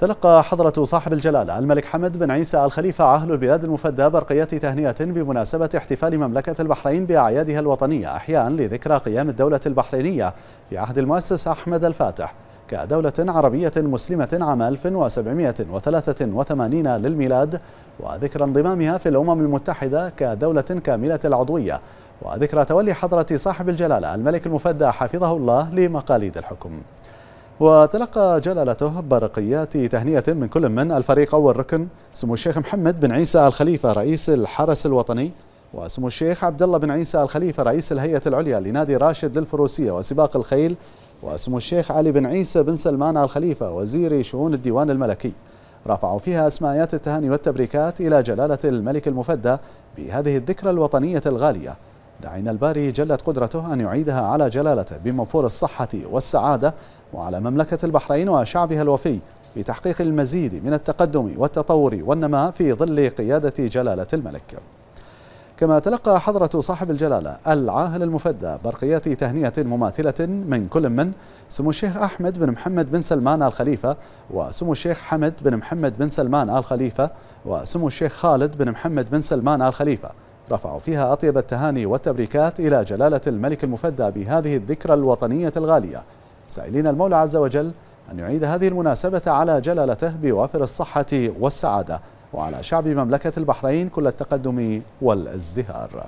تلقى حضرة صاحب الجلالة الملك حمد بن عيسى الخليفة عهل البلاد المفدى برقية تهنئة بمناسبة احتفال مملكة البحرين بأعيادها الوطنية أحياء لذكرى قيام الدولة البحرينية في عهد المؤسس أحمد الفاتح كدولة عربية مسلمة عام 1783 للميلاد وذكرى انضمامها في الأمم المتحدة كدولة كاملة العضوية وذكرى تولي حضرة صاحب الجلالة الملك المفدى حفظه الله لمقاليد الحكم وتلقى جلالته برقيات تهنئة من كل من الفريق أول ركن سمو الشيخ محمد بن عيسى الخليفة رئيس الحرس الوطني وسمو الشيخ عبد الله بن عيسى الخليفة رئيس الهيئة العليا لنادي راشد للفروسية وسباق الخيل وسمو الشيخ علي بن عيسى بن سلمان الخليفة وزير شؤون الديوان الملكي رفعوا فيها أسمايات التهاني والتبريكات إلى جلالة الملك المفدى بهذه الذكرى الوطنية الغالية داعين الباري جلت قدرته أن يعيدها على جلالته بموفور الصحة والسعادة وعلى مملكة البحرين وشعبها الوفي بتحقيق المزيد من التقدم والتطور والنماء في ظل قيادة جلالة الملك كما تلقى حضرة صاحب الجلالة العاهل المفدى برقية تهنئة مماثلة من كل من سمو الشيخ أحمد بن محمد بن سلمان آل خليفة وسمو الشيخ حمد بن محمد بن سلمان آل خليفة وسمو الشيخ خالد بن محمد بن سلمان آل خليفة رفعوا فيها أطيب التهاني والتبريكات إلى جلالة الملك المفدى بهذه الذكرى الوطنية الغالية سائلين المولى عز وجل أن يعيد هذه المناسبة على جلالته بوافر الصحة والسعادة وعلى شعب مملكة البحرين كل التقدم والازدهار